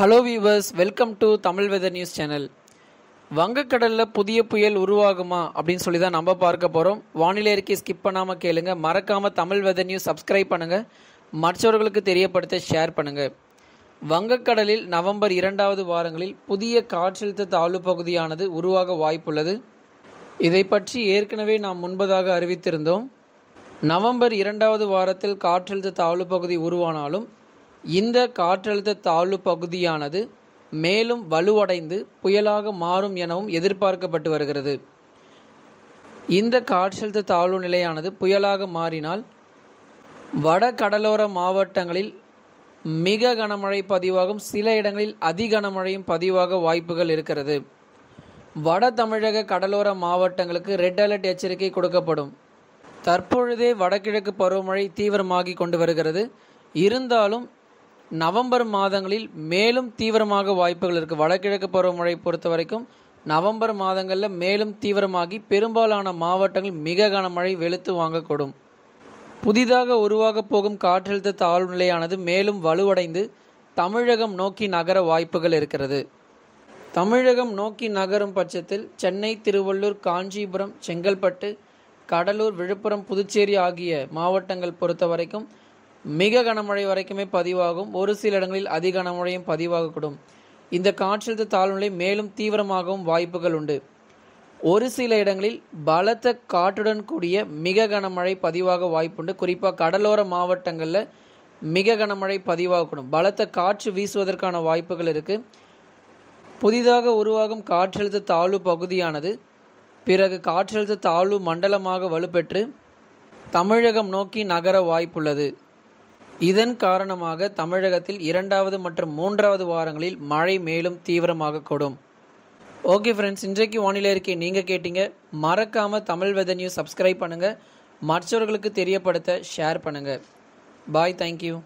hello viewers welcome to Tamil weather news channel வங்கக்கடலில் புதிய புயல் உருவாகுமா அப்படின்னு சொல்லி தான் நம்ம பார்க்க போகிறோம் வானிலை அறிக்கை ஸ்கிப் பண்ணாமல் கேளுங்கள் மறக்காமல் தமிழ் வெதர் நியூஸ் சப்ஸ்கிரைப் பண்ணுங்கள் மற்றவர்களுக்கு தெரியப்படுத்த ஷேர் பண்ணுங்கள் வங்கக்கடலில் நவம்பர் இரண்டாவது வாரங்களில் புதிய காற்றழுத்த தாழ்வு பகுதியானது உருவாக வாய்ப்புள்ளது இதை பற்றி ஏற்கனவே நாம் முன்பதாக அறிவித்திருந்தோம் நவம்பர் இரண்டாவது வாரத்தில் காற்றழுத்த தாழ்வு பகுதி உருவானாலும் இந்த காற்றழுத்த தாழ்வு பகுதியானது மேலும் வலுவடைந்து புயலாக மாறும் எனவும் எதிர்பார்க்கப்பட்டு வருகிறது இந்த காற்றழுத்த தாழ்வு நிலையானது புயலாக மாறினால் வட கடலோர மாவட்டங்களில் மிக கனமழை பதிவாகும் சில இடங்களில் அதி கனமழையும் பதிவாக வாய்ப்புகள் இருக்கிறது வட தமிழக கடலோர மாவட்டங்களுக்கு ரெட் அலர்ட் எச்சரிக்கை கொடுக்கப்படும் தற்பொழுதே வடகிழக்கு பருவமழை தீவிரமாகி கொண்டு வருகிறது இருந்தாலும் நவம்பர் மாதங்களில் மேலும் தீவிரமாக வாய்ப்புகள் இருக்குது வடகிழக்கு பருவமழை பொறுத்த வரைக்கும் நவம்பர் மாதங்களில் மேலும் தீவிரமாகி பெரும்பாலான மாவட்டங்கள் மிக கனமழை வெளுத்து வாங்கக்கூடும் புதிதாக உருவாக போகும் காற்றழுத்த தாழ்வு நிலையானது மேலும் வலுவடைந்து தமிழகம் நோக்கி நகர வாய்ப்புகள் இருக்கிறது தமிழகம் நோக்கி நகரும் பட்சத்தில் சென்னை திருவள்ளூர் காஞ்சிபுரம் செங்கல்பட்டு கடலூர் விழுப்புரம் புதுச்சேரி ஆகிய மாவட்டங்கள் பொறுத்த வரைக்கும் மிக கனமழை வரைக்குமே பதிவாகும் ஒரு சில இடங்களில் அதிக கனமழையும் பதிவாகக்கூடும் இந்த காற்றழுத்த தாழ்நிலை மேலும் தீவிரமாகவும் வாய்ப்புகள் உண்டு ஒரு சில இடங்களில் பலத்த காற்றுடன் கூடிய மிக கனமழை பதிவாக வாய்ப்புண்டு குறிப்பாக கடலோர மாவட்டங்களில் மிக கனமழை பதிவாகக்கூடும் பலத்த காற்று வீசுவதற்கான வாய்ப்புகள் இருக்குது புதிதாக உருவாகும் காற்றழுத்த தாழ்வு பகுதியானது பிறகு காற்றழுத்த தாழ்வு மண்டலமாக வலுப்பெற்று தமிழகம் நோக்கி நகர வாய்ப்புள்ளது இதன் காரணமாக தமிழகத்தில் இரண்டாவது மற்றும் மூன்றாவது வாரங்களில் மழை மேலும் தீவிரமாக கூடும் ஓகே ஃப்ரெண்ட்ஸ் இன்றைக்கு வானிலை இருக்கே நீங்கள் கேட்டீங்க மறக்காமல் தமிழ் வெதர் நியூஸ் சப்ஸ்கிரைப் பண்ணுங்கள் மற்றவர்களுக்கு தெரியப்படுத்த ஷேர் பண்ணுங்கள் பாய் தேங்க்யூ